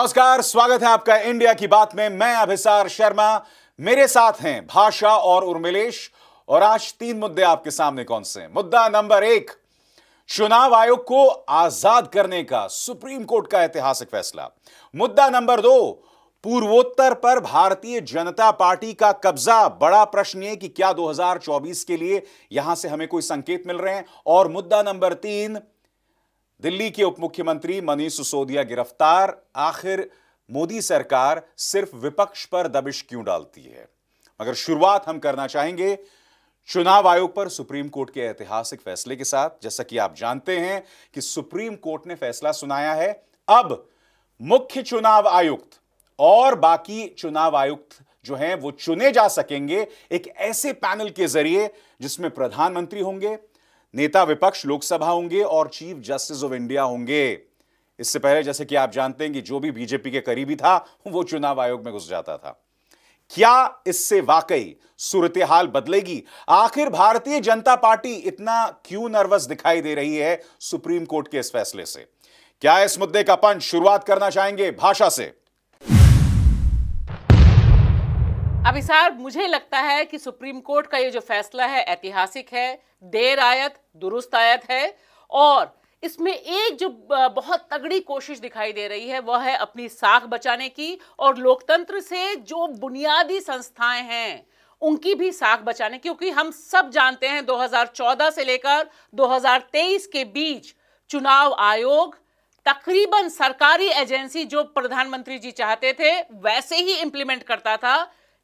नमस्कार स्वागत है आपका इंडिया की बात में मैं अभिसार शर्मा मेरे साथ हैं भाषा और उर्मिलेश और आज तीन मुद्दे आपके सामने कौन से हैं मुद्दा नंबर एक चुनाव आयोग को आजाद करने का सुप्रीम कोर्ट का ऐतिहासिक फैसला मुद्दा नंबर दो पूर्वोत्तर पर भारतीय जनता पार्टी का कब्जा बड़ा प्रश्न है कि क्या 2024 के लिए यहां से हमें कोई संकेत मिल रहे हैं और मुद्दा नंबर तीन दिल्ली के उप मुख्यमंत्री मनीष सिसोदिया गिरफ्तार आखिर मोदी सरकार सिर्फ विपक्ष पर दबिश क्यों डालती है मगर शुरुआत हम करना चाहेंगे चुनाव आयोग पर सुप्रीम कोर्ट के ऐतिहासिक फैसले के साथ जैसा कि आप जानते हैं कि सुप्रीम कोर्ट ने फैसला सुनाया है अब मुख्य चुनाव आयुक्त और बाकी चुनाव आयुक्त जो हैं वो चुने जा सकेंगे एक ऐसे पैनल के जरिए जिसमें प्रधानमंत्री होंगे नेता विपक्ष लोकसभा होंगे और चीफ जस्टिस ऑफ इंडिया होंगे इससे पहले जैसे कि आप जानते हैं कि जो भी बीजेपी के करीबी था वो चुनाव आयोग में घुस जाता था क्या इससे वाकई सूरत हाल बदलेगी आखिर भारतीय जनता पार्टी इतना क्यों नर्वस दिखाई दे रही है सुप्रीम कोर्ट के इस फैसले से क्या इस मुद्दे का पंच शुरुआत करना चाहेंगे भाषा से अभिसार मुझे लगता है कि सुप्रीम कोर्ट का ये जो फैसला है ऐतिहासिक है देर आयत दुरुस्त आयत है और इसमें एक जो बहुत तगड़ी कोशिश दिखाई दे रही है वह है अपनी साख बचाने की और लोकतंत्र से जो बुनियादी संस्थाएं हैं उनकी भी साख बचाने क्योंकि हम सब जानते हैं 2014 से लेकर 2023 के बीच चुनाव आयोग तकरीबन सरकारी एजेंसी जो प्रधानमंत्री जी चाहते थे वैसे ही इंप्लीमेंट करता था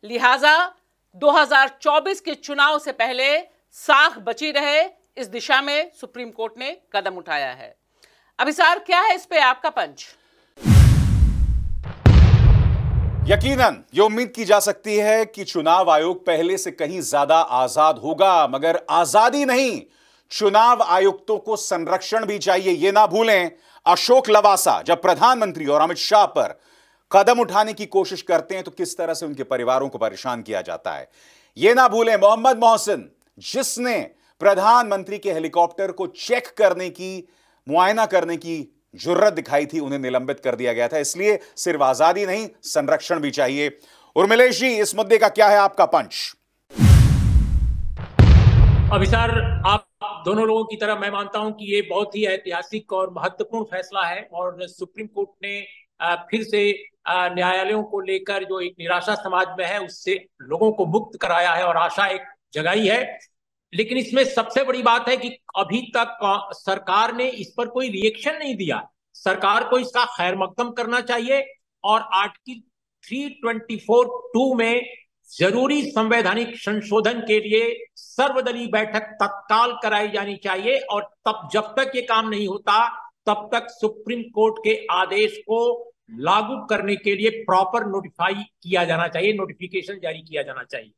लिहाजा 2024 के चुनाव से पहले साख बची रहे इस दिशा में सुप्रीम कोर्ट ने कदम उठाया है अभिसार क्या है इस पे आपका पंच यकीनन ये उम्मीद की जा सकती है कि चुनाव आयोग पहले से कहीं ज्यादा आजाद होगा मगर आजादी नहीं चुनाव आयुक्तों को संरक्षण भी चाहिए यह ना भूलें अशोक लवासा जब प्रधानमंत्री और अमित शाह पर कदम उठाने की कोशिश करते हैं तो किस तरह से उनके परिवारों को परेशान किया जाता है यह ना भूलें मोहम्मद मोहसिन जिसने प्रधानमंत्री के हेलीकॉप्टर को चेक करने की मुआयना करने की जरूरत दिखाई थी उन्हें निलंबित कर दिया गया था इसलिए सिर्फ आजादी नहीं संरक्षण भी चाहिए उर्मिलेश जी इस मुद्दे का क्या है आपका पंच अभी सर आप दोनों लोगों की तरह मैं मानता हूं कि ये बहुत ही ऐतिहासिक और महत्वपूर्ण फैसला है और सुप्रीम कोर्ट ने फिर से न्यायालयों को लेकर जो एक निराशा समाज में है उससे लोगों को मुक्त कराया है और आशा एक जगाई है लेकिन इसमें सबसे बड़ी बात है कि अभी तक सरकार ने इस पर कोई रिएक्शन नहीं दिया सरकार को इसका खैर मकदम करना चाहिए और article three twenty four two में जरूरी संवैधानिक संशोधन के लिए सर्वदलीय बैठक तत्काल कराई जानी चाहिए और तब जब तक ये काम नहीं होता तब तक सुप्रीम कोर्ट के आदेश को लागू करने के लिए प्रॉपर नोटिफाई किया जाना चाहिए नोटिफिकेशन जारी किया जाना चाहिए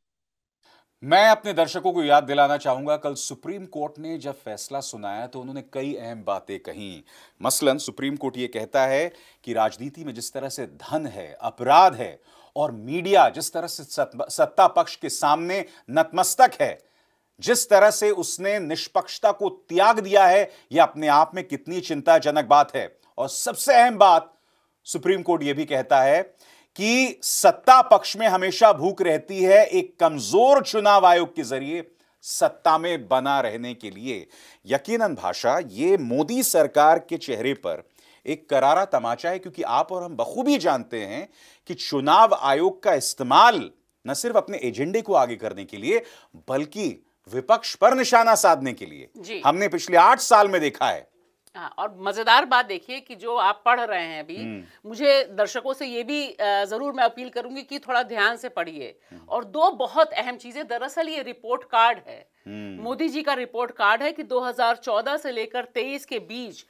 मैं अपने दर्शकों को याद दिलाना चाहूंगा कल सुप्रीम कोर्ट ने जब फैसला सुनाया तो उन्होंने कई अहम बातें कही मसलन सुप्रीम कोर्ट यह कहता है कि राजनीति में जिस तरह से धन है अपराध है और मीडिया जिस तरह से सत्ता पक्ष के सामने नतमस्तक है जिस तरह से उसने निष्पक्षता को त्याग दिया है यह अपने आप में कितनी चिंताजनक बात है और सबसे अहम बात सुप्रीम कोर्ट यह भी कहता है कि सत्ता पक्ष में हमेशा भूख रहती है एक कमजोर चुनाव आयोग के जरिए सत्ता में बना रहने के लिए यकीनन भाषा ये मोदी सरकार के चेहरे पर एक करारा तमाचा है क्योंकि आप और हम बखूबी जानते हैं कि चुनाव आयोग का इस्तेमाल न सिर्फ अपने एजेंडे को आगे करने के लिए बल्कि विपक्ष पर निशाना साधने के लिए हमने पिछले आठ साल में देखा है हाँ, और मजेदार बात देखिए कि जो आप पढ़ रहे हैं अभी हम्म। मुझे दर्शकों से ये भी जरूर मैं अपील करूंगी कि थोड़ा ध्यान से पढ़िए हम्म। और दो बहुत अहम चीजें दरअसल ये रिपोर्ट कार्ड है हम्म। मोदी जी का रिपोर्ट कार्ड है कि 2014 से लेकर 23 के बीच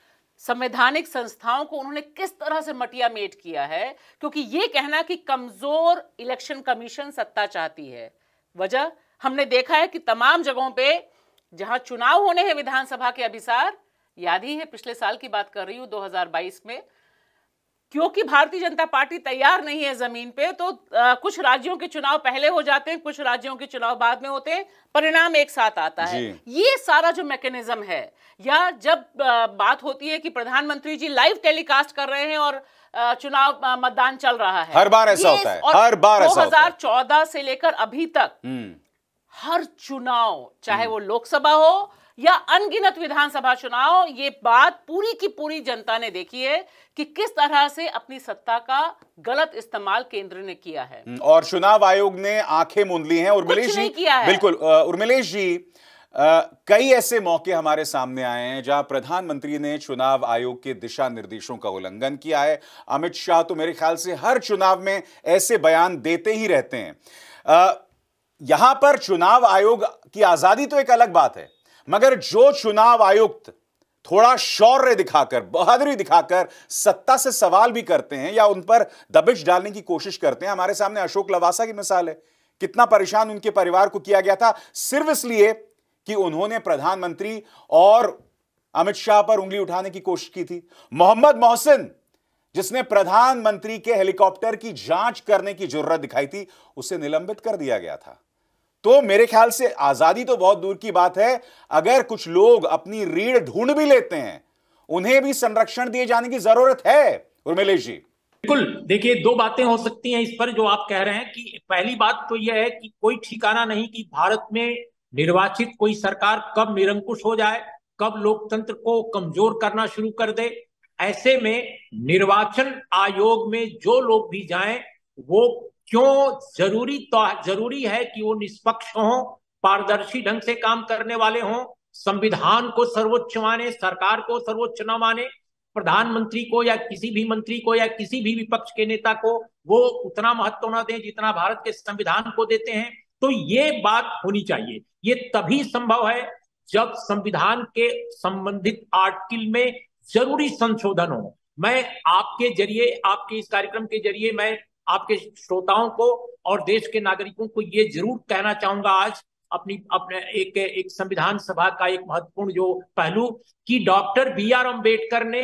संवैधानिक संस्थाओं को उन्होंने किस तरह से मटिया मेट किया है क्योंकि ये कहना कि कमजोर इलेक्शन कमीशन सत्ता चाहती है वजह हमने देखा है कि तमाम जगहों पे जहां चुनाव होने हैं विधानसभा के अभिसार याद ही है पिछले साल की बात कर रही हूं 2022 में क्योंकि भारतीय जनता पार्टी तैयार नहीं है जमीन पे तो आ, कुछ राज्यों के चुनाव पहले हो जाते हैं कुछ राज्यों के चुनाव बाद में होते हैं परिणाम एक साथ आता है ये सारा जो मैकेनिज्म है या जब आ, बात होती है कि प्रधानमंत्री जी लाइव टेलीकास्ट कर रहे हैं और आ, चुनाव मतदान चल रहा है हर बार ऐसा होता है हर बार दो हजार चौदह से लेकर अभी तक हम्म। हर चुनाव चाहे हम्म। वो लोकसभा हो या अनगिनत विधानसभा चुनाव ये बात पूरी की पूरी जनता ने देखी है कि किस तरह से अपनी सत्ता का गलत इस्तेमाल केंद्र ने किया है हम्म, और चुनाव आयोग ने आंखें मूंद ली हैं उर्मिलेश जी किया है। बिल्कुल उर्मिलेश जी आ, कई ऐसे मौके हमारे सामने आए हैं जहां प्रधानमंत्री ने चुनाव आयोग के दिशा निर्देशों का उल्लंघन किया है अमित शाह तो मेरे ख्याल से हर चुनाव में ऐसे बयान देते ही रहते हैं आ, यहां पर चुनाव आयोग की आजादी तो एक अलग बात है मगर जो चुनाव आयुक्त थोड़ा शौर्य दिखाकर बहादुरी दिखाकर सत्ता से सवाल भी करते हैं या उन पर दबिश डालने की कोशिश करते हैं हमारे सामने अशोक लवासा की मिसाल है कितना परेशान उनके परिवार को किया गया था सिर्फ इसलिए कि उन्होंने प्रधानमंत्री और अमित शाह पर उंगली उठाने की कोशिश की थी मोहम्मद मोहसिन जिसने प्रधानमंत्री के हेलीकॉप्टर की जांच करने की जरूरत दिखाई थी उसे निलंबित कर दिया गया था तो मेरे ख्याल से आजादी तो बहुत दूर की बात है अगर कुछ लोग अपनी रीढ़ ढूंढ भी लेते हैं उन्हें भी संरक्षण दिए जाने की जरूरत है उर्मिलेश जी बिल्कुल देखिए दो बातें हो सकती हैं इस पर जो आप कह रहे हैं कि पहली बात तो यह है कि कोई ठिकाना नहीं कि भारत में निर्वाचित कोई सरकार कब निरंकुश हो जाए कब लोकतंत्र को कमजोर करना शुरू कर दे ऐसे में निर्वाचन आयोग में जो लोग भी जाएं वो क्यों जरूरी तो जरूरी है कि वो निष्पक्ष हों पारदर्शी ढंग से काम करने वाले हों संविधान को सर्वोच्च माने सरकार को सर्वोच्च न माने प्रधानमंत्री को या किसी भी मंत्री को या किसी भी विपक्ष के नेता को वो उतना महत्व न दें जितना भारत के संविधान को देते हैं तो ये बात होनी चाहिए ये तभी संभव है जब संविधान के संबंधित आर्टिकल में जरूरी संशोधन हो मैं आपके जरिए आपके इस कार्यक्रम के जरिए मैं आपके श्रोताओं को और देश के नागरिकों को ये जरूर कहना चाहूंगा आज अपनी अपने एक एक संविधान सभा का एक महत्वपूर्ण जो पहलू कि डॉक्टर बी आर अम्बेडकर ने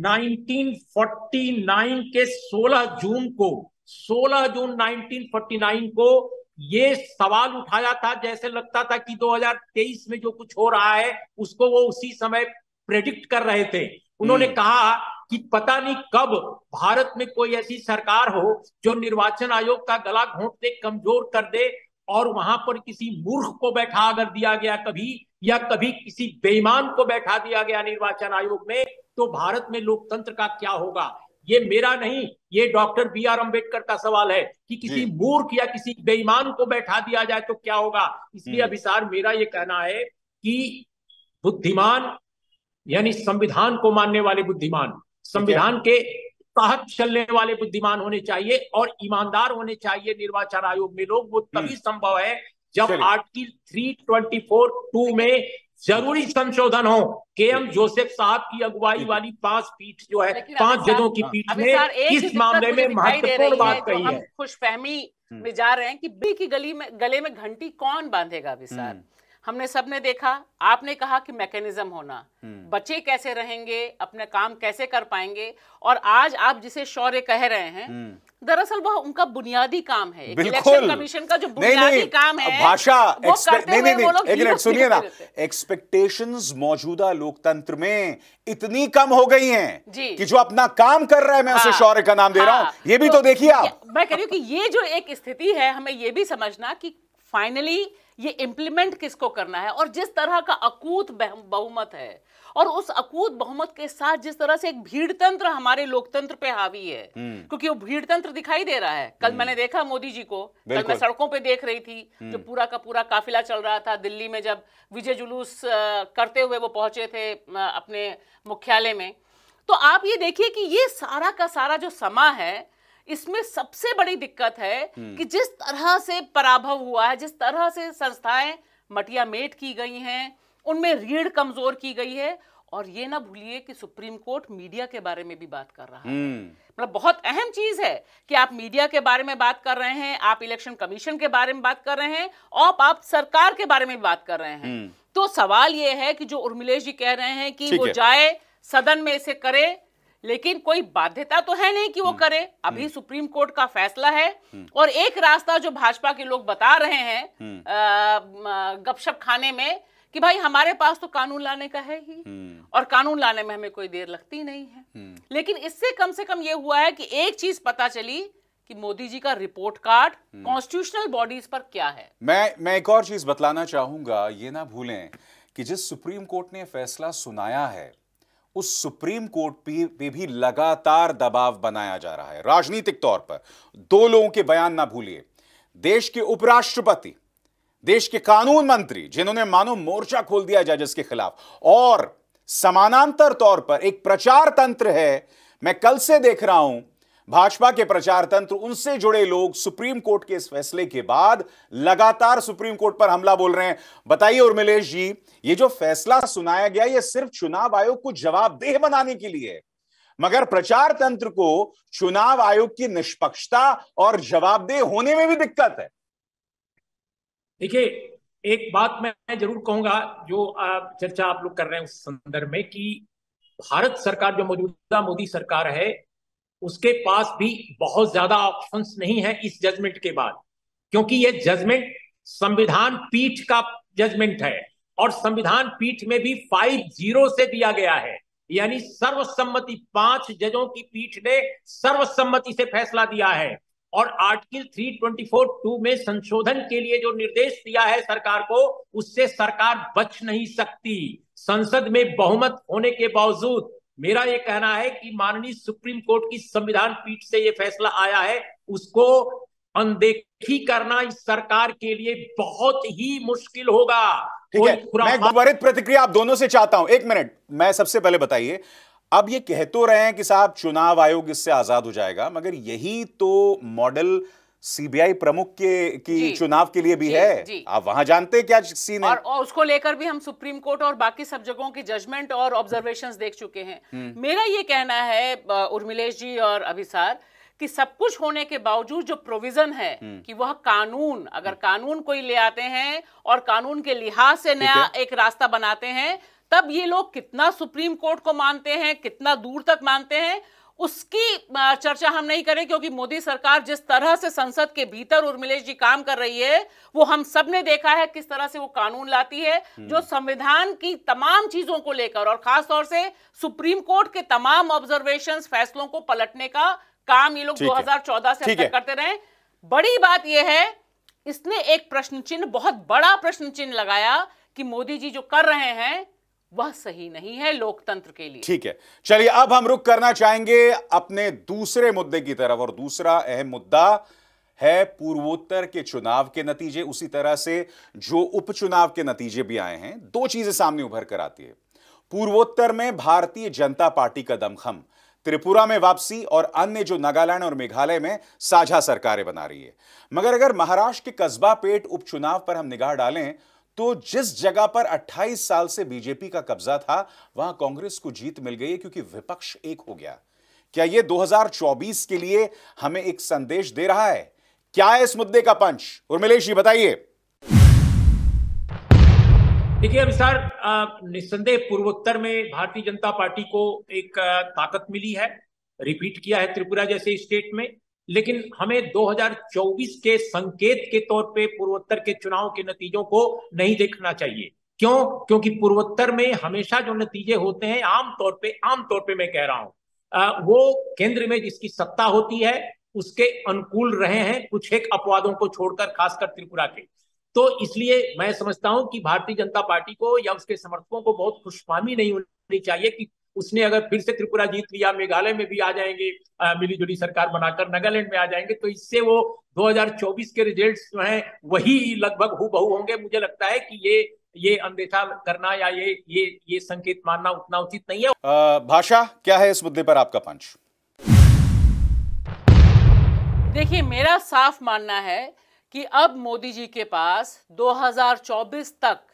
1949 के 16 जून को 16 जून 1949 को ये सवाल उठाया था जैसे लगता था कि 2023 में जो कुछ हो रहा है उसको वो उसी समय प्रेडिक्ट कर रहे थे उन्होंने हम्म। कहा कि पता नहीं कब भारत में कोई ऐसी सरकार हो जो निर्वाचन आयोग का गला घोंट दे कमजोर कर दे और वहां पर किसी मूर्ख को बैठा अगर दिया गया कभी या कभी किसी बेईमान को बैठा दिया गया निर्वाचन आयोग में तो भारत में लोकतंत्र का क्या होगा ये मेरा नहीं ये डॉक्टर बी आर अंबेडकर का सवाल है कि किसी मूर्ख या किसी बेईमान को बैठा दिया जाए तो क्या होगा इसलिए हम्म। अभिसार मेरा ये कहना है कि बुद्धिमान यानी संविधान को मानने वाले बुद्धिमान संविधान के तहत चलने वाले बुद्धिमान होने चाहिए और ईमानदार होने चाहिए निर्वाचन आयोग में लोग वो तभी हम्म। संभव है जब article three twenty four two में जरूरी संशोधन हो के एम जोसेफ साहब की अगुवाई वाली पांच पीठ जो है पांच जनों की हाँ। पीठ में इस मामले में महत्वपूर्ण बात कही है खुशफहमी हम्म। में जा रहे हैं कि बी की गली में गले में घंटी कौन बांधेगा अभी हम्म। सर हमने सबने देखा आपने कहा कि मैकेनिज्म होना हम्म। बच्चे कैसे रहेंगे अपने काम कैसे कर पाएंगे और आज आप जिसे शौर्य कह रहे हैं हम्म। दरअसल वह उनका बुनियादी काम है इलेक्शन कमीशन का जो बुनियादी नहीं, नहीं, काम है भाषा नहीं, नहीं, नहीं, एक मिनट सुनिए ना एक्सपेक्टेशंस मौजूदा लोकतंत्र में इतनी कम हो गई हैं कि जो अपना काम कर रहा है मैं हाँ, उसे शौर्य का नाम दे रहा हूं हाँ। ये भी तो, तो देखिए आप मैं कह रही हूँ कि ये जो एक स्थिति है हमें ये भी समझना कि फाइनली ये इम्प्लीमेंट किसको करना है और जिस तरह का अकूत बहुमत है और उस अकूत बहुमत के साथ जिस तरह से एक भीड़ तंत्र हमारे लोकतंत्र पे हावी है हम्म। क्योंकि वो भीड़ तंत्र दिखाई दे रहा है कल हम्म। मैंने देखा मोदी जी को कल मैं सड़कों पे देख रही थी हम्म। जो पूरा का पूरा काफिला चल रहा था दिल्ली में जब विजय जुलूस करते हुए वो पहुंचे थे अपने मुख्यालय में तो आप ये देखिए कि ये सारा का सारा जो समा है इसमें सबसे बड़ी दिक्कत है हम्म। कि जिस तरह से पराभव हुआ है जिस तरह से संस्थाएं मटिया मेट की गई हैं उनमें रीढ़ कमजोर की गई है और ये ना भूलिए कि सुप्रीम कोर्ट मीडिया के बारे में भी बात कर रहा है हम्म। मतलब बहुत अहम चीज है कि आप मीडिया के बारे में बात कर रहे हैं आप इलेक्शन कमीशन के बारे में बात कर रहे हैं और आप सरकार के बारे में बात कर रहे हैं हम्म। तो सवाल यह है कि जो उर्मिलेश जी कह रहे हैं कि वो है। जाए सदन में इसे करे लेकिन कोई बाध्यता तो है नहीं कि वो हम्म, करे हम्म। अभी सुप्रीम कोर्ट का फैसला है और एक रास्ता जो भाजपा के लोग बता रहे हैं हम्म। गपशप खाने में कि भाई हमारे पास तो कानून लाने का है ही और कानून लाने में हमें कोई देर लगती नहीं है लेकिन इससे कम से कम ये हुआ है कि एक चीज पता चली कि मोदी जी का रिपोर्ट कार्ड कॉन्स्टिट्यूशनल बॉडीज पर क्या है मैं मैं एक और चीज बतलाना चाहूंगा ये ना भूलें कि जिस सुप्रीम कोर्ट ने फैसला सुनाया है उस सुप्रीम कोर्ट पे, भी लगातार दबाव बनाया जा रहा है राजनीतिक तौर पर दो लोगों के बयान ना भूलिए देश के उपराष्ट्रपति देश के कानून मंत्री जिन्होंने मानो मोर्चा खोल दिया जजेस के खिलाफ और समानांतर तौर पर एक प्रचार तंत्र है मैं कल से देख रहा हूं भाजपा के प्रचार तंत्र उनसे जुड़े लोग सुप्रीम कोर्ट के इस फैसले के बाद लगातार सुप्रीम कोर्ट पर हमला बोल रहे हैं बताइए उर्मिलेश जी ये जो फैसला सुनाया गया ये सिर्फ चुनाव आयोग को जवाबदेह बनाने के लिए मगर प्रचार तंत्र को चुनाव आयोग की निष्पक्षता और जवाबदेह होने में भी दिक्कत है देखिए एक बात मैं जरूर कहूंगा जो आप चर्चा आप लोग कर रहे हैं उस संदर्भ में कि भारत सरकार जो मौजूदा मोदी सरकार है उसके पास भी बहुत ज्यादा ऑप्शंस नहीं है इस जजमेंट के बाद क्योंकि ये जजमेंट संविधान पीठ का जजमेंट है और संविधान पीठ में भी फाइव जीरो से दिया गया है यानी सर्वसम्मति पांच जजों की पीठ ने सर्वसम्मति से फैसला दिया है और आर्टिकल 324 टू में संशोधन के लिए जो निर्देश दिया है सरकार को उससे सरकार बच नहीं सकती संसद में बहुमत होने के बावजूद मेरा ये कहना है कि माननीय सुप्रीम कोर्ट की संविधान पीठ से ये फैसला आया है उसको अनदेखी करना इस सरकार के लिए बहुत ही मुश्किल होगा ठीक है मैं प्रतिक्रिया आप दोनों से चाहता हूं एक मिनट मैं सबसे पहले बताइए अब ये कह तो रहे हैं कि साहब चुनाव आयोग इससे आजाद हो जाएगा मगर यही तो मॉडल सीबीआई प्रमुख के की चुनाव के लिए भी जी, है जी। आप वहां जानते हैं क्या सीन है और, और उसको लेकर भी हम सुप्रीम कोर्ट और बाकी सब जगहों के जजमेंट और ऑब्जर्वेशंस देख चुके हैं हम्म। मेरा ये कहना है उर्मिलेश जी और अभिसार कि सब कुछ होने के बावजूद जो प्रोविजन है हम्म। कि वह कानून अगर कानून कोई ले आते हैं और कानून के लिहाज से नया एक रास्ता बनाते हैं तब ये लोग कितना सुप्रीम कोर्ट को मानते हैं कितना दूर तक मानते हैं उसकी चर्चा हम नहीं करें क्योंकि मोदी सरकार जिस तरह से संसद के भीतर उर्मिलेश जी काम कर रही है वो हम सब ने देखा है किस तरह से वो कानून लाती है हम्म। जो संविधान की तमाम चीजों को लेकर और खासतौर से सुप्रीम कोर्ट के तमाम ऑब्जर्वेशन फैसलों को पलटने का काम ये लोग 2014 से अब तक करते रहे बड़ी बात यह है इसने एक प्रश्न चिन्ह बहुत बड़ा प्रश्न चिन्ह लगाया कि मोदी जी जो कर रहे हैं वह सही नहीं है लोकतंत्र के लिए ठीक है चलिए अब हम रुक करना चाहेंगे अपने दूसरे मुद्दे की तरफ और दूसरा अहम मुद्दा है पूर्वोत्तर के चुनाव के नतीजे उसी तरह से जो उपचुनाव के नतीजे भी आए हैं दो चीजें सामने उभर कर आती है पूर्वोत्तर में भारतीय जनता पार्टी का दमखम त्रिपुरा में वापसी और अन्य जो नागालैंड और मेघालय में साझा सरकारें बना रही है मगर अगर महाराष्ट्र के कस्बा पेट उपचुनाव पर हम निगाह डालें तो जिस जगह पर 28 साल से बीजेपी का कब्जा था वहां कांग्रेस को जीत मिल गई क्योंकि विपक्ष एक हो गया क्या यह 2024 के लिए हमें एक संदेश दे रहा है क्या है इस मुद्दे का पंच उर्मिलेश जी बताइए देखिए सर निस्संदेह पूर्वोत्तर में भारतीय जनता पार्टी को एक ताकत मिली है रिपीट किया है त्रिपुरा जैसे स्टेट में लेकिन हमें 2024 के संकेत के तौर पे पूर्वोत्तर के चुनाव के नतीजों को नहीं देखना चाहिए क्यों क्योंकि पूर्वोत्तर में हमेशा जो नतीजे होते हैं आमतौर पे आमतौर पे मैं कह रहा हूं वो केंद्र में जिसकी सत्ता होती है उसके अनुकूल रहे हैं कुछ एक अपवादों को छोड़कर खासकर त्रिपुरा के तो इसलिए मैं समझता हूं कि भारतीय जनता पार्टी को या उसके समर्थकों को बहुत खुशफामी नहीं होनी चाहिए कि उसने अगर फिर से त्रिपुरा जीत लिया मेघालय में भी आ जाएंगे मिलीजुली सरकार बनाकर नागालैंड में आ जाएंगे तो इससे वो 2024 के रिजल्ट्स जो हैं वही लगभग हु बहु होंगे मुझे लगता है कि ये ये अंदेशा करना या ये ये ये संकेत मानना उतना उचित नहीं है भाषा क्या है इस मुद्दे पर आपका पंच देखिए मेरा साफ मानना है कि अब मोदी जी के पास 2024 तक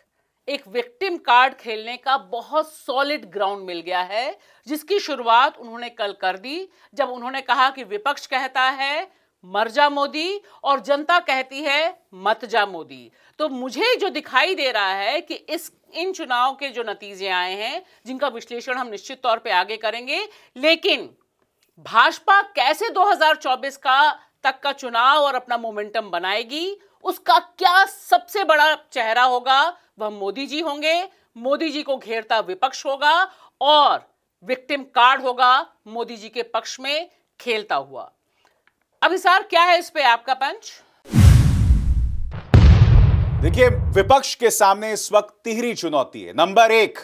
एक विक्टिम कार्ड खेलने का बहुत सॉलिड ग्राउंड मिल गया है जिसकी शुरुआत उन्होंने कल कर दी जब उन्होंने कहा कि विपक्ष कहता है मर जा मोदी और जनता कहती है मत जा मोदी तो मुझे जो दिखाई दे रहा है कि इस इन चुनाव के जो नतीजे आए हैं जिनका विश्लेषण हम निश्चित तौर पे आगे करेंगे लेकिन भाजपा कैसे 2024 का तक का चुनाव और अपना मोमेंटम बनाएगी उसका क्या सबसे बड़ा चेहरा होगा वह मोदी जी होंगे मोदी जी को घेरता विपक्ष होगा और विक्टिम कार्ड होगा मोदी जी के पक्ष में खेलता हुआ अभी क्या है इस पे आपका पंच देखिए विपक्ष के सामने इस वक्त तिहरी चुनौती है नंबर एक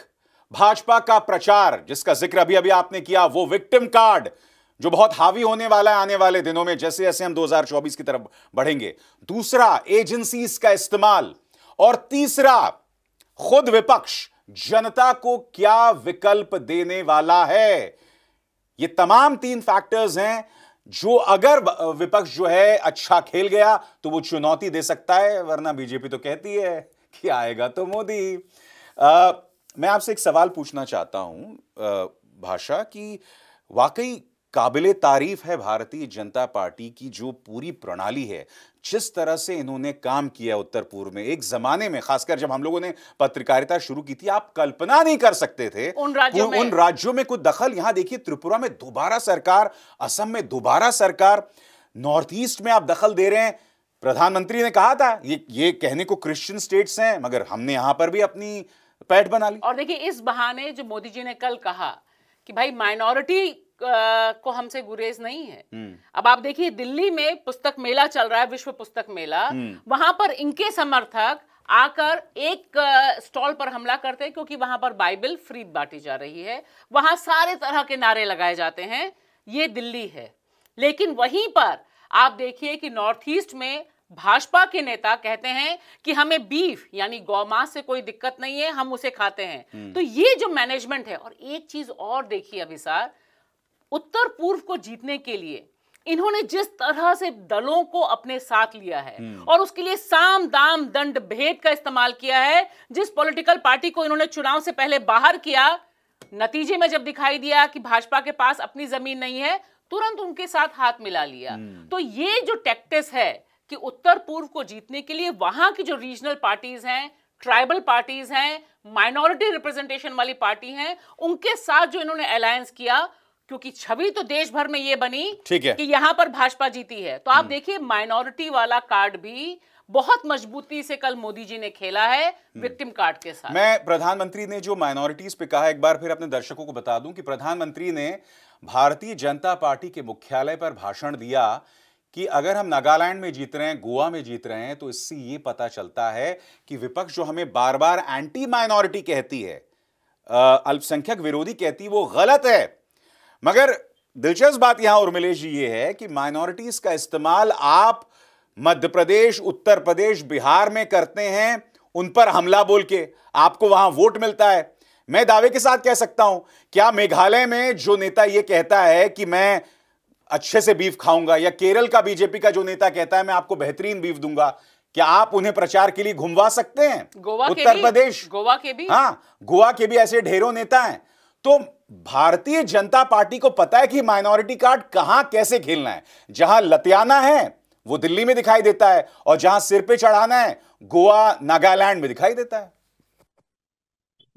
भाजपा का प्रचार जिसका जिक्र अभी अभी आपने किया वो विक्टिम कार्ड जो बहुत हावी होने वाला है आने वाले दिनों में जैसे जैसे हम 2024 की तरफ बढ़ेंगे दूसरा एजेंसीज का इस्तेमाल और तीसरा खुद विपक्ष जनता को क्या विकल्प देने वाला है ये तमाम तीन फैक्टर्स हैं जो अगर विपक्ष जो है अच्छा खेल गया तो वो चुनौती दे सकता है वरना बीजेपी तो कहती है कि आएगा तो मोदी मैं आपसे एक सवाल पूछना चाहता हूं भाषा कि वाकई काबिल तारीफ है भारतीय जनता पार्टी की जो पूरी प्रणाली है जिस तरह से इन्होंने काम किया उत्तर पूर्व में एक जमाने में खासकर जब हम लोगों ने पत्रकारिता शुरू की थी आप कल्पना नहीं कर सकते थे उन राज्यों में उन राज्यों में कुछ दखल यहां देखिए त्रिपुरा में दोबारा सरकार असम में दोबारा सरकार नॉर्थ ईस्ट में आप दखल दे रहे हैं प्रधानमंत्री ने कहा था ये ये कहने को क्रिश्चियन स्टेट्स हैं मगर हमने यहां पर भी अपनी पैठ बना ली और देखिए इस बहाने जो मोदी जी ने कल कहा कि भाई माइनॉरिटी को हमसे गुरेज नहीं है हम्म। अब आप देखिए दिल्ली में पुस्तक मेला चल रहा है विश्व पुस्तक मेला हम्म। वहां पर इनके समर्थक आकर एक स्टॉल पर हमला करते हैं क्योंकि वहां पर बाइबल फ्री बांटी जा रही है वहां सारे तरह के नारे लगाए जाते हैं ये दिल्ली है लेकिन वहीं पर आप देखिए कि नॉर्थ ईस्ट में भाजपा के नेता कहते हैं कि हमें बीफ यानी गौमा से कोई दिक्कत नहीं है हम उसे खाते हैं हम्म। तो ये जो मैनेजमेंट है और एक चीज और देखिए अभिसार उत्तर पूर्व को जीतने के लिए इन्होंने जिस तरह से दलों को अपने साथ लिया है हम्म। और उसके लिए साम दाम दंड भेद का इस्तेमाल किया है जिस पॉलिटिकल पार्टी को इन्होंने चुनाव से पहले बाहर किया नतीजे में जब दिखाई दिया कि भाजपा के पास अपनी जमीन नहीं है तुरंत उनके साथ हाथ मिला लिया हम्म। तो ये जो टैक्टिस है कि उत्तर पूर्व को जीतने के लिए वहां की जो रीजनल पार्टीज हैं ट्राइबल पार्टीज हैं माइनॉरिटी रिप्रेजेंटेशन वाली पार्टी हैं उनके साथ जो इन्होंने अलायंस किया क्योंकि छवि तो देश भर में ये बनी ठीक है कि यहां पर भाजपा जीती है तो आप हम्म। देखिए माइनॉरिटी वाला कार्ड भी बहुत मजबूती से कल मोदी जी ने खेला है हम्म। विक्टिम कार्ड के साथ मैं प्रधानमंत्री ने जो माइनॉरिटीज पे कहा एक बार फिर अपने दर्शकों को बता दूं कि प्रधानमंत्री ने भारतीय जनता पार्टी के मुख्यालय पर भाषण दिया कि अगर हम नागालैंड में जीत रहे हैं गोवा में जीत रहे हैं तो इससे ये पता चलता है कि विपक्ष जो हमें बार बार एंटी माइनॉरिटी कहती है अल्पसंख्यक विरोधी कहती है वो गलत है मगर दिलचस्प बात यहां उर्मिलेश जी ये है कि माइनॉरिटीज का इस्तेमाल आप मध्य प्रदेश उत्तर प्रदेश बिहार में करते हैं उन पर हमला बोल के आपको वहां वोट मिलता है मैं दावे के साथ कह सकता हूं क्या मेघालय में जो नेता यह कहता है कि मैं अच्छे से बीफ खाऊंगा या केरल का बीजेपी का जो नेता कहता है मैं आपको बेहतरीन बीफ दूंगा क्या आप उन्हें प्रचार के लिए घुमवा सकते हैं गोवा उत्तर प्रदेश गोवा के भी हाँ गोवा के भी ऐसे ढेरों नेता हैं तो भारतीय जनता पार्टी को पता है कि माइनॉरिटी कार्ड कहां कैसे खेलना है जहां लतियाना है वो दिल्ली में दिखाई देता है और जहां सिर पे चढ़ाना है गोवा नागालैंड में दिखाई देता है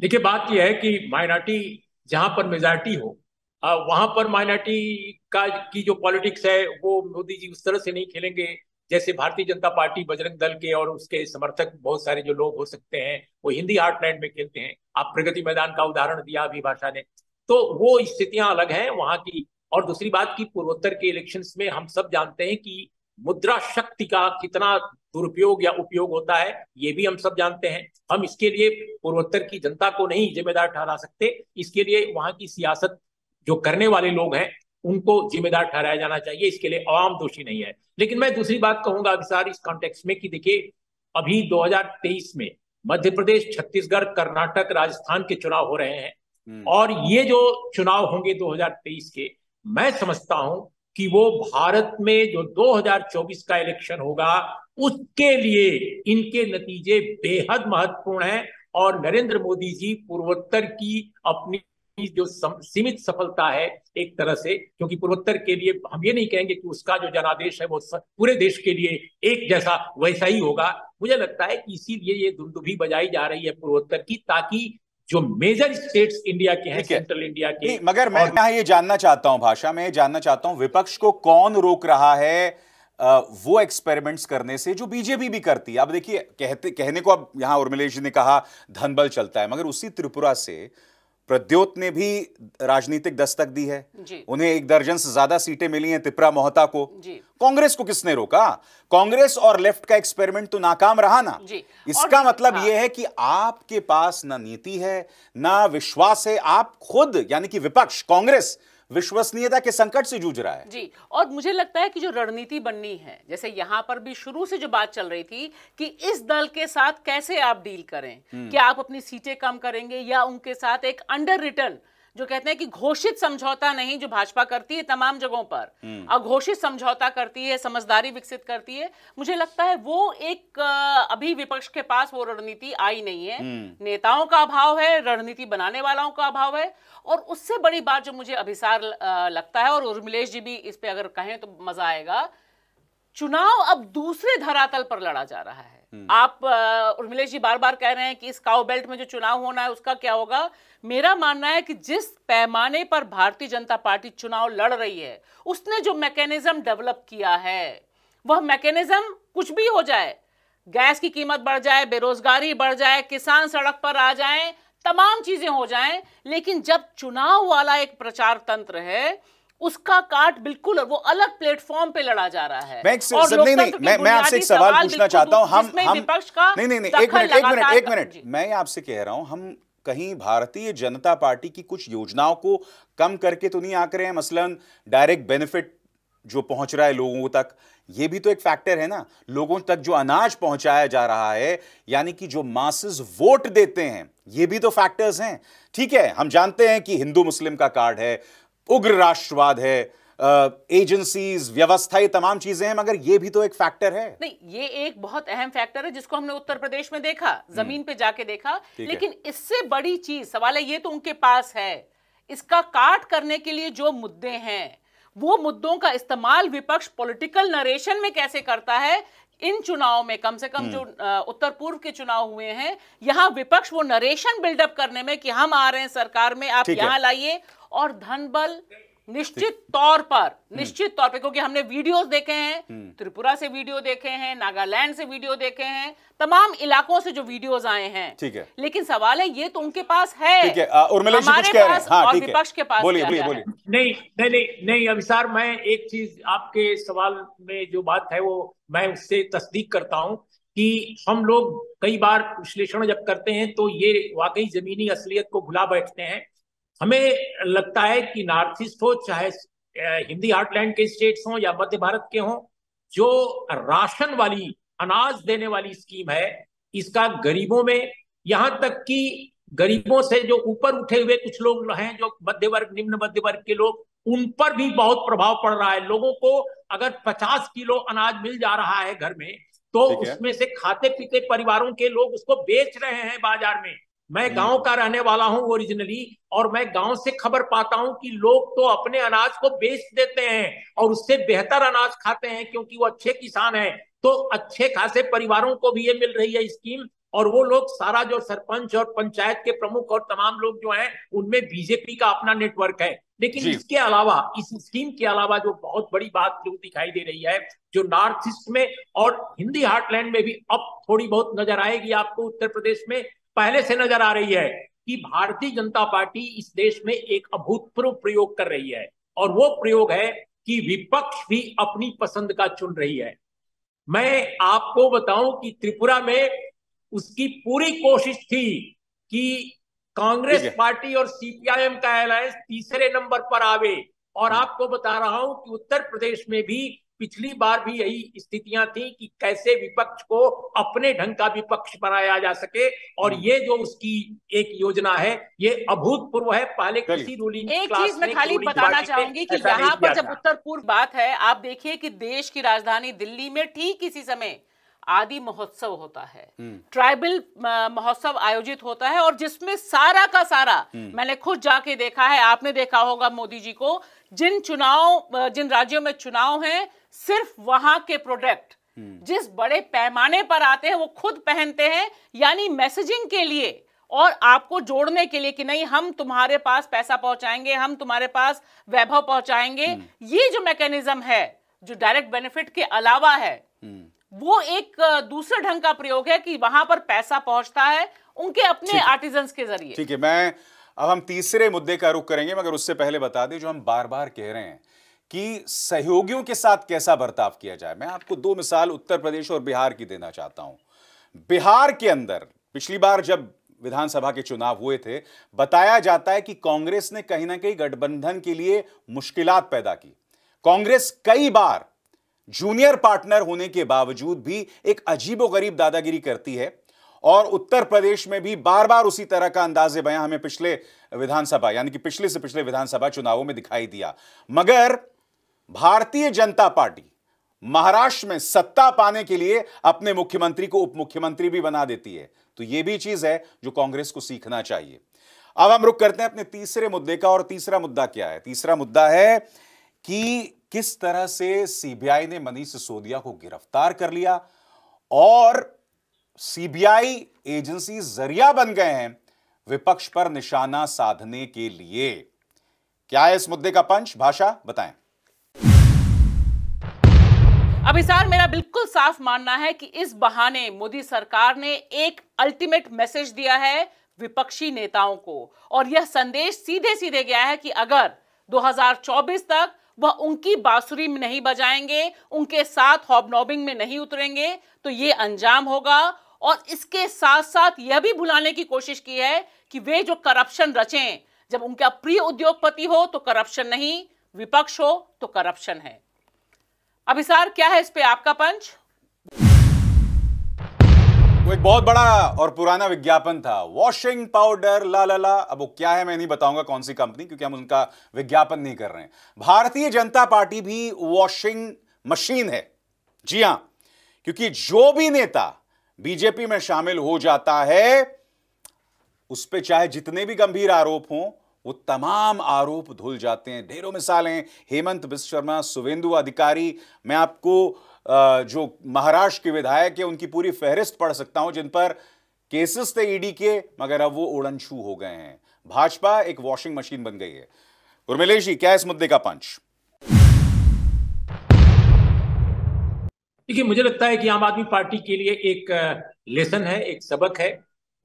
देखिए बात यह है कि माइनॉरिटी जहां पर मेजॉरिटी हो वहां पर माइनॉरिटी का की जो पॉलिटिक्स है वो मोदी जी उस तरह से नहीं खेलेंगे जैसे भारतीय जनता पार्टी बजरंग दल के और उसके समर्थक बहुत सारे जो लोग हो सकते हैं वो हिंदी हार्टलैंड में खेलते हैं आप प्रगति मैदान का उदाहरण दिया अभी भाषा ने तो वो स्थितियां अलग हैं वहां की और दूसरी बात की पूर्वोत्तर के इलेक्शन में हम सब जानते हैं कि मुद्रा शक्ति का कितना दुरुपयोग या उपयोग होता है ये भी हम सब जानते हैं हम इसके लिए पूर्वोत्तर की जनता को नहीं जिम्मेदार ठहरा सकते इसके लिए वहां की सियासत जो करने वाले लोग हैं उनको जिम्मेदार ठहराया जाना चाहिए इसके लिए आवाम दोषी नहीं है लेकिन मैं दूसरी बात कहूंगा अभिसार इस कॉन्टेक्स में कि देखिए अभी 2023 में मध्य प्रदेश छत्तीसगढ़ कर्नाटक राजस्थान के चुनाव हो रहे हैं हम्म। और ये जो चुनाव होंगे 2023 के मैं समझता हूं कि वो भारत में जो 2024 का इलेक्शन होगा उसके लिए इनके नतीजे बेहद महत्वपूर्ण हैं और नरेंद्र मोदी जी पूर्वोत्तर की अपनी जो सीमित सफलता है एक तरह से क्योंकि पूर्वोत्तर के लिए हम ये नहीं कहेंगे कि उसका जो जनादेश है वो पूरे देश के लिए एक जैसा वैसा ही होगा मुझे लगता है कि इसीलिए ये दुमदुभी बजाई जा रही है पूर्वोत्तर की ताकि जो मेजर स्टेट्स इंडिया के हैं सेंट्रल इंडिया के मगर मैं और... ये जानना चाहता हूं भाषा में जानना चाहता हूं विपक्ष को कौन रोक रहा है वो एक्सपेरिमेंट्स करने से जो बीजेपी भी करती है अब देखिए कहते कहने को अब यहां उर्मिलेश जी ने कहा धनबल चलता है मगर उसी त्रिपुरा से प्रद्योत ने भी राजनीतिक दस्तक दी है उन्हें एक दर्जन से ज्यादा सीटें मिली हैं तिपरा मोहता को कांग्रेस को किसने रोका कांग्रेस और लेफ्ट का एक्सपेरिमेंट तो नाकाम रहा ना इसका मतलब हाँ। यह है कि आपके पास ना नीति है ना विश्वास है आप खुद यानी कि विपक्ष कांग्रेस विश्वसनीयता के संकट से जूझ रहा है जी और मुझे लगता है कि जो रणनीति बननी है जैसे यहाँ पर भी शुरू से जो बात चल रही थी कि इस दल के साथ कैसे आप डील करें हम्म। क्या आप अपनी सीटें कम करेंगे या उनके साथ एक अंडर रिटर्न जो कहते हैं कि घोषित समझौता नहीं जो भाजपा करती है तमाम जगहों पर हम्म। अघोषित समझौता करती है समझदारी विकसित करती है मुझे लगता है वो एक अभी विपक्ष के पास वो रणनीति आई नहीं है हम्म। नेताओं का अभाव है रणनीति बनाने वालों का अभाव है और उससे बड़ी बात जो मुझे अभिसार लगता है और उर्मिलेश जी भी इस पर अगर कहें तो मजा आएगा चुनाव अब दूसरे धरातल पर लड़ा जा रहा है हम्म। आप उर्मिलेश जी बार बार कह रहे हैं कि इस काउ बेल्ट में जो चुनाव होना है उसका क्या होगा मेरा मानना है कि जिस पैमाने पर भारतीय जनता पार्टी चुनाव लड़ रही है उसने जो मैकेनिज्म डेवलप किया है वह मैकेनिज्म कुछ भी हो जाए गैस की कीमत बढ़ जाए बेरोजगारी बढ़ जाए किसान सड़क पर आ जाए तमाम चीजें हो जाएं लेकिन जब चुनाव वाला एक प्रचार तंत्र है उसका काट बिल्कुल वो अलग प्लेटफॉर्म पे लड़ा जा रहा है मैं और नहीं, नहीं, मैं, मैं आपसे एक सवाल पूछना चाहता हूँ हम हम विपक्ष का नहीं नहीं नहीं एक मिनट एक मिनट एक मिनट मैं आपसे कह रहा हूँ हम कहीं भारतीय जनता पार्टी की कुछ योजनाओं को कम करके तो नहीं आंक रहे हैं मसलन डायरेक्ट बेनिफिट जो पहुंच रहा है लोगों तक ये भी तो एक फैक्टर है ना लोगों तक जो अनाज पहुंचाया जा रहा है यानी कि जो मासेस वोट देते हैं ये भी तो फैक्टर्स हैं ठीक है हम जानते हैं कि हिंदू मुस्लिम का कार्ड है उग्र राष्ट्रवाद है एजेंसीज व्यवस्था ये तमाम चीजें हैं मगर ये भी तो एक फैक्टर है नहीं ये एक बहुत अहम फैक्टर है जिसको हमने उत्तर प्रदेश में देखा हम्म। जमीन पे जाके देखा लेकिन इससे बड़ी चीज सवाल है ये तो उनके पास है इसका काट करने के लिए जो मुद्दे हैं वो मुद्दों का इस्तेमाल विपक्ष पॉलिटिकल नरेशन में कैसे करता है इन चुनाव में कम से कम जो हम्म। उत्तर पूर्व के चुनाव हुए हैं यहां विपक्ष वो नरेशन बिल्डअप करने में कि हम आ रहे हैं सरकार में आप यहां लाइए और धन बल निश्चित तौर पर हम्म। निश्चित तौर पर क्योंकि हमने वीडियोस देखे हैं हम्म। त्रिपुरा से वीडियो देखे हैं नागालैंड से वीडियो देखे हैं तमाम इलाकों से जो वीडियोस आए हैं ठीक है लेकिन सवाल है ये तो उनके पास है ठीक है हमारे पास हाँ, और विपक्ष के पास बोलिए बोलिए बोलिए नहीं नहीं नहीं नहीं अभिसार मैं एक चीज आपके सवाल में जो बात है वो मैं उससे तस्दीक करता हूँ कि हम लोग कई बार विश्लेषण जब करते हैं तो ये वाकई जमीनी असलियत को भुला बैठते हैं हमें लगता है कि नॉर्थ ईस्ट हो चाहे हिंदी हार्टलैंड के स्टेट्स हों या मध्य भारत के हों जो राशन वाली अनाज देने वाली स्कीम है इसका गरीबों में यहां तक कि गरीबों से जो ऊपर उठे हुए कुछ लोग हैं जो मध्य वर्ग निम्न मध्य वर्ग के लोग उन पर भी बहुत प्रभाव पड़ रहा है लोगों को अगर 50 किलो अनाज मिल जा रहा है घर में तो उसमें से खाते पीते परिवारों के लोग उसको बेच रहे हैं बाजार में मैं हम्म। गांव का रहने वाला हूं ओरिजिनली और मैं गांव से खबर पाता हूं कि लोग तो अपने अनाज को बेच देते हैं और उससे बेहतर अनाज खाते हैं क्योंकि वो अच्छे किसान हैं तो अच्छे खासे परिवारों को भी ये मिल रही है स्कीम और वो लोग सारा जो सरपंच और पंचायत के प्रमुख और तमाम लोग जो हैं उनमें बीजेपी का अपना नेटवर्क है लेकिन इसके अलावा इस स्कीम के अलावा जो बहुत बड़ी बात जो दिखाई दे रही है जो नॉर्थ ईस्ट में और हिंदी हार्टलैंड में भी अब थोड़ी बहुत नजर आएगी आपको उत्तर प्रदेश में पहले से नजर आ रही है कि भारतीय जनता पार्टी इस देश में एक अभूतपूर्व प्रयोग कर रही है और वो प्रयोग है कि विपक्ष भी अपनी पसंद का चुन रही है मैं आपको बताऊं कि त्रिपुरा में उसकी पूरी कोशिश थी कि कांग्रेस पार्टी और सीपीआईएम का अलायंस तीसरे नंबर पर आवे और आपको बता रहा हूं कि उत्तर प्रदेश में भी पिछली बार भी यही स्थितियां थी कि कैसे विपक्ष को अपने ढंग का विपक्ष बनाया जा सके और हम्म। ये जो उसकी एक योजना है ये अभूतपूर्व है पहले किसी रूलिंग एक चीज मैं खाली बताना चाहूंगी कि यहाँ पर जब उत्तर पूर्व बात है आप देखिए कि देश की राजधानी दिल्ली में ठीक इसी समय आदि महोत्सव होता है हम्म। ट्राइबल महोत्सव आयोजित होता है और जिसमें सारा का सारा हम्म। मैंने खुद जाके देखा है आपने देखा होगा मोदी जी को जिन चुनाव जिन राज्यों में चुनाव हैं सिर्फ वहां के प्रोडक्ट हम्म। जिस बड़े पैमाने पर आते हैं वो खुद पहनते हैं यानी मैसेजिंग के लिए और आपको जोड़ने के लिए कि नहीं हम तुम्हारे पास पैसा पहुंचाएंगे हम तुम्हारे पास वैभव पहुंचाएंगे ये जो मैकेनिज्म है जो डायरेक्ट बेनिफिट के अलावा है वो एक दूसरे ढंग का प्रयोग है कि वहां पर पैसा पहुंचता है उनके अपने आर्टिजन के जरिए ठीक है मैं अब हम तीसरे मुद्दे का रुख करेंगे मगर उससे पहले बता दें जो हम बार बार कह रहे हैं कि सहयोगियों के साथ कैसा बर्ताव किया जाए मैं आपको दो मिसाल उत्तर प्रदेश और बिहार की देना चाहता हूं बिहार के अंदर पिछली बार जब विधानसभा के चुनाव हुए थे बताया जाता है कि कांग्रेस ने कहीं ना कहीं गठबंधन के लिए मुश्किलात पैदा की कांग्रेस कई बार जूनियर पार्टनर होने के बावजूद भी एक अजीबोगरीब दादागिरी करती है और उत्तर प्रदेश में भी बार बार उसी तरह का अंदाजे बयां हमें पिछले विधानसभा यानी कि पिछले से पिछले विधानसभा चुनावों में दिखाई दिया मगर भारतीय जनता पार्टी महाराष्ट्र में सत्ता पाने के लिए अपने मुख्यमंत्री को उप मुख्यमंत्री भी बना देती है तो यह भी चीज है जो कांग्रेस को सीखना चाहिए अब हम रुक करते हैं अपने तीसरे मुद्दे का और तीसरा मुद्दा क्या है तीसरा मुद्दा है कि किस तरह से सीबीआई ने मनीष सिसोदिया को गिरफ्तार कर लिया और सीबीआई एजेंसी जरिया बन गए हैं विपक्ष पर निशाना साधने के लिए क्या है इस मुद्दे का पंच भाषा बताएं अभी इसार मेरा बिल्कुल साफ मानना है कि इस बहाने मोदी सरकार ने एक अल्टीमेट मैसेज दिया है विपक्षी नेताओं को और यह संदेश सीधे सीधे गया है कि अगर 2024 तक वह उनकी बांसुरी में नहीं बजाएंगे उनके साथ हॉबनॉबिंग में नहीं उतरेंगे तो ये अंजाम होगा और इसके साथ साथ यह भी भुलाने की कोशिश की है कि वे जो करप्शन रचें जब उनका प्रिय उद्योगपति हो तो करप्शन नहीं विपक्ष हो तो करप्शन है अभिसार क्या है इस पे आपका पंच वो एक बहुत बड़ा और पुराना विज्ञापन था वॉशिंग पाउडर ला ला ला अब वो क्या है मैं नहीं बताऊंगा कौन सी कंपनी क्योंकि हम उनका विज्ञापन नहीं कर रहे हैं भारतीय जनता पार्टी भी वॉशिंग मशीन है जी हां क्योंकि जो भी नेता बीजेपी में शामिल हो जाता है उस पर चाहे जितने भी गंभीर आरोप हों वो तमाम आरोप धुल जाते हैं ढेरों मिसालें हेमंत बिश्व शर्मा सुवेंदु अधिकारी मैं आपको जो महाराष्ट्र के विधायक है उनकी पूरी फहरिस्त पढ़ सकता हूं जिन पर केसेस थे ईडी e के मगर अब वो उड़न छू हो गए हैं भाजपा एक वॉशिंग मशीन बन गई है उर्मिलेश जी क्या इस मुद्दे का पंच देखिए मुझे लगता है कि आम आदमी पार्टी के लिए एक लेसन है एक सबक है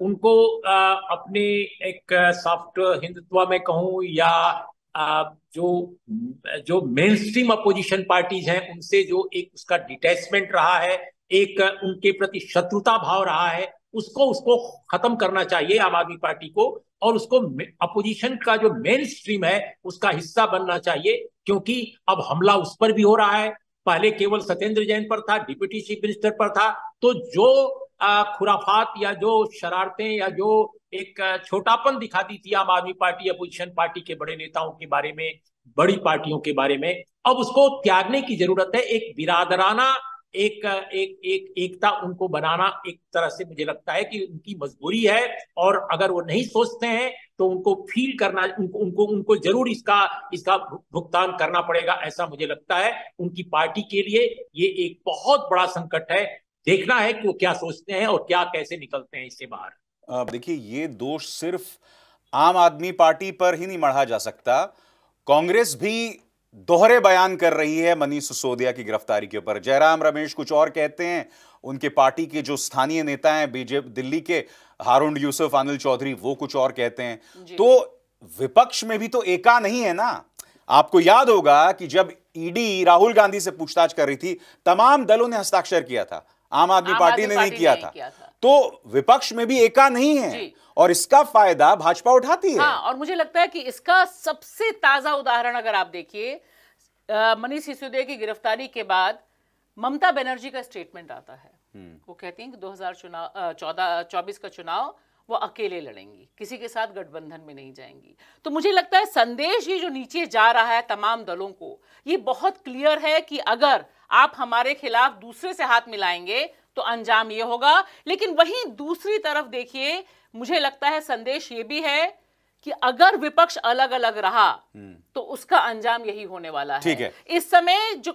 उनको अपने एक सॉफ्ट हिंदुत्व में कहूं या जो जो मेन स्ट्रीम अपोजिशन पार्टीज हैं उनसे जो एक उसका डिटैचमेंट रहा है एक उनके प्रति शत्रुता भाव रहा है उसको उसको खत्म करना चाहिए आम आदमी पार्टी को और उसको अपोजिशन का जो मेन स्ट्रीम है उसका हिस्सा बनना चाहिए क्योंकि अब हमला उस पर भी हो रहा है पहले केवल सत्येंद्र जैन पर था डिप्यूटी चीफ मिनिस्टर पर था तो जो खुराफात या जो शरारतें या जो एक छोटापन दिखाती थी आम आदमी पार्टी अपोजिशन पार्टी के बड़े नेताओं के बारे में बड़ी पार्टियों के बारे में अब उसको त्यागने की जरूरत है एक बिरादराना एक एक एक एकता उनको बनाना एक तरह से मुझे लगता है कि उनकी मजबूरी है और अगर वो नहीं सोचते हैं तो उनको फील करना उनको उनको उनको जरूर इसका इसका भुगतान करना पड़ेगा ऐसा मुझे लगता है उनकी पार्टी के लिए ये एक बहुत बड़ा संकट है देखना है कि वो क्या सोचते हैं और क्या कैसे निकलते हैं इससे बाहर देखिए ये दोष सिर्फ आम आदमी पार्टी पर ही नहीं मढ़ा जा सकता कांग्रेस भी दोहरे बयान कर रही है मनीष सिसोदिया की गिरफ्तारी के ऊपर जयराम रमेश कुछ और कहते हैं उनके पार्टी के जो स्थानीय नेता हैं बीजेपी दिल्ली के हारून यूसुफ अनिल चौधरी वो कुछ और कहते हैं तो विपक्ष में भी तो एका नहीं है ना आपको याद होगा कि जब ईडी राहुल गांधी से पूछताछ कर रही थी तमाम दलों ने हस्ताक्षर किया था आम आदमी पार्टी ने नहीं किया था तो विपक्ष में भी एका नहीं है और इसका फायदा भाजपा उठाती है हाँ, और मुझे लगता है कि इसका सबसे ताजा उदाहरण अगर आप देखिए मनीष सिसोदिया की गिरफ्तारी के बाद ममता बनर्जी का स्टेटमेंट आता है हम्म। वो कहती हैं कि 2000 चुनाव चौदह चौबीस का चुनाव वो अकेले लड़ेंगी किसी के साथ गठबंधन में नहीं जाएंगी तो मुझे लगता है संदेश ये जो नीचे जा रहा है तमाम दलों को ये बहुत क्लियर है कि अगर आप हमारे खिलाफ दूसरे से हाथ मिलाएंगे तो अंजाम ये होगा लेकिन वहीं दूसरी तरफ देखिए मुझे लगता है संदेश ये भी है कि अगर विपक्ष अलग अलग रहा हम्म। तो उसका अंजाम यही होने वाला है, ठीक है। इस समय जो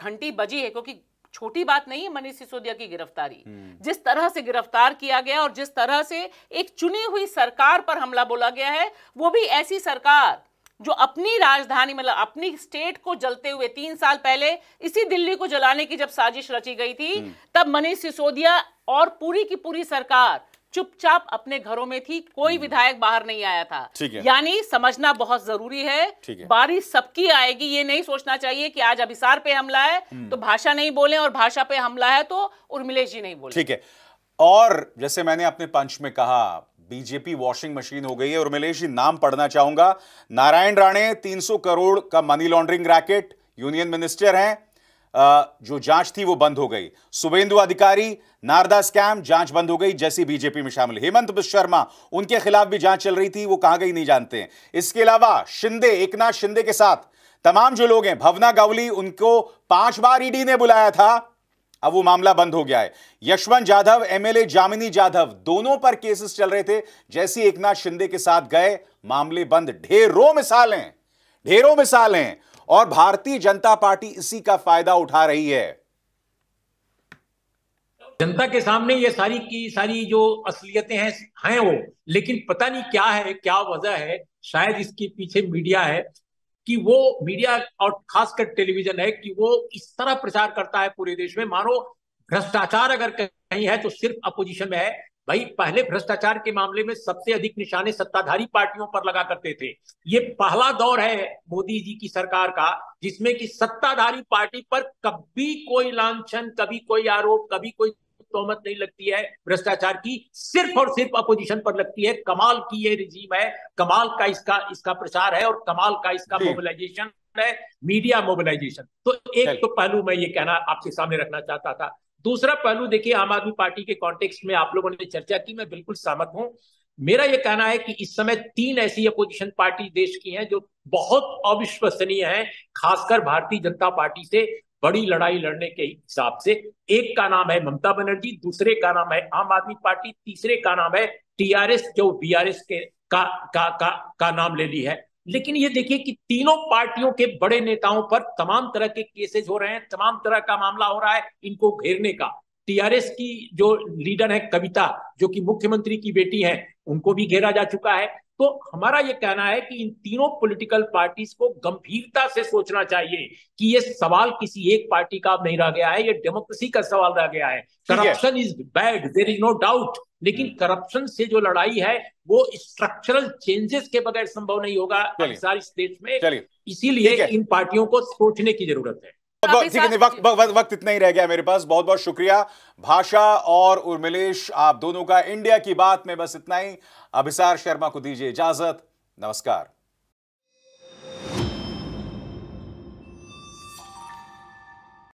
घंटी बजी है क्योंकि छोटी बात नहीं है मनीष सिसोदिया की गिरफ्तारी हम्म। जिस तरह से गिरफ्तार किया गया और जिस तरह से एक चुनी हुई सरकार पर हमला बोला गया है वो भी ऐसी सरकार जो अपनी राजधानी मतलब अपनी स्टेट को जलते हुए तीन साल पहले इसी दिल्ली को जलाने की जब साजिश रची गई थी हम्म। तब मनीष सिसोदिया और पूरी की पूरी सरकार चुपचाप अपने घरों में थी कोई हम्म। विधायक बाहर नहीं आया था यानी समझना बहुत जरूरी है बारिश सबकी आएगी ये नहीं सोचना चाहिए कि आज अभिसार पे हमला है हम्म। तो भाषा नहीं बोले और भाषा पे हमला है तो उर्मिलेश जी नहीं बोले ठीक है और जैसे मैंने अपने पंच में कहा बीजेपी वॉशिंग मशीन हो गई है उर्मिलेश जी नाम पढ़ना चाहूंगा नारायण राणे तीन करोड़ का money laundering racket union minister हैं जो जांच थी वो बंद हो गई सुबेंदु अधिकारी नारदा स्कैम जांच बंद हो गई जैसी बीजेपी में शामिल हेमंत शर्मा उनके खिलाफ भी जांच चल रही थी वो कहां गई नहीं जानते हैं इसके अलावा शिंदे एकनाथ शिंदे के साथ तमाम जो लोग हैं भवना गावली उनको पांच बार ईडी ने बुलाया था अब वो मामला बंद हो गया है यशवंत जाधव एमएलए जामिनी जाधव दोनों पर केसेस चल रहे थे जैसे एकनाथ शिंदे के साथ गए मामले बंद ढेरों मिसाल हैं ढेरों मिसाल हैं और भारतीय जनता पार्टी इसी का फायदा उठा रही है जनता के सामने ये सारी की सारी जो असलियतें हैं हैं वो लेकिन पता नहीं क्या है क्या वजह है शायद इसके पीछे मीडिया है कि वो मीडिया और खासकर टेलीविजन है कि वो इस तरह प्रचार करता है पूरे देश में मानो भ्रष्टाचार अगर कहीं है तो सिर्फ अपोजिशन में है भाई पहले भ्रष्टाचार के मामले में सबसे अधिक निशाने सत्ताधारी पार्टियों पर लगा करते थे ये पहला दौर है मोदी जी की सरकार का जिसमें कि सत्ताधारी पार्टी पर कभी कोई लांछन कभी कोई आरोप कभी कोई तोहमत नहीं लगती है भ्रष्टाचार की सिर्फ और सिर्फ अपोजिशन पर लगती है कमाल की ये रिजीम है कमाल का इसका इसका प्रचार है और कमाल का इसका मोबिलाइजेशन है मीडिया मोबिलाइजेशन तो एक तो पहलू मैं ये कहना आपके सामने रखना चाहता था दूसरा पहलू देखिए आम आदमी पार्टी के कॉन्टेक्स में आप लोगों ने चर्चा की मैं बिल्कुल सहमत हूं मेरा यह कहना है कि इस समय तीन ऐसी अपोजिशन पार्टी देश की हैं जो बहुत अविश्वसनीय हैं खासकर भारतीय जनता पार्टी से बड़ी लड़ाई लड़ने के हिसाब से एक का नाम है ममता बनर्जी दूसरे का नाम है आम आदमी पार्टी तीसरे का नाम है टीआरएस जो बीआरएस के का, का, का, का नाम ले ली है लेकिन ये देखिए कि तीनों पार्टियों के बड़े नेताओं पर तमाम तरह के केसेस हो रहे हैं तमाम तरह का मामला हो रहा है इनको घेरने का टीआरएस की जो लीडर है कविता जो कि मुख्यमंत्री की बेटी है उनको भी घेरा जा चुका है तो हमारा ये कहना है कि इन तीनों पॉलिटिकल पार्टीज को गंभीरता से सोचना चाहिए कि ये सवाल किसी एक पार्टी का नहीं रह गया है ये डेमोक्रेसी का सवाल रह गया है corruption is bad there is no doubt लेकिन करप्शन हम्म। से जो लड़ाई है वो स्ट्रक्चरल चेंजेस के बगैर संभव नहीं होगा इस स्टेट में इसीलिए इन पार्टियों को सोचने की जरूरत है वक्त वक्त इतना ही रह गया मेरे पास बहुत बहुत शुक्रिया भाषा और उर्मिलेश आप दोनों का इंडिया की बात में बस इतना ही अभिसार शर्मा को दीजिए इजाजत नमस्कार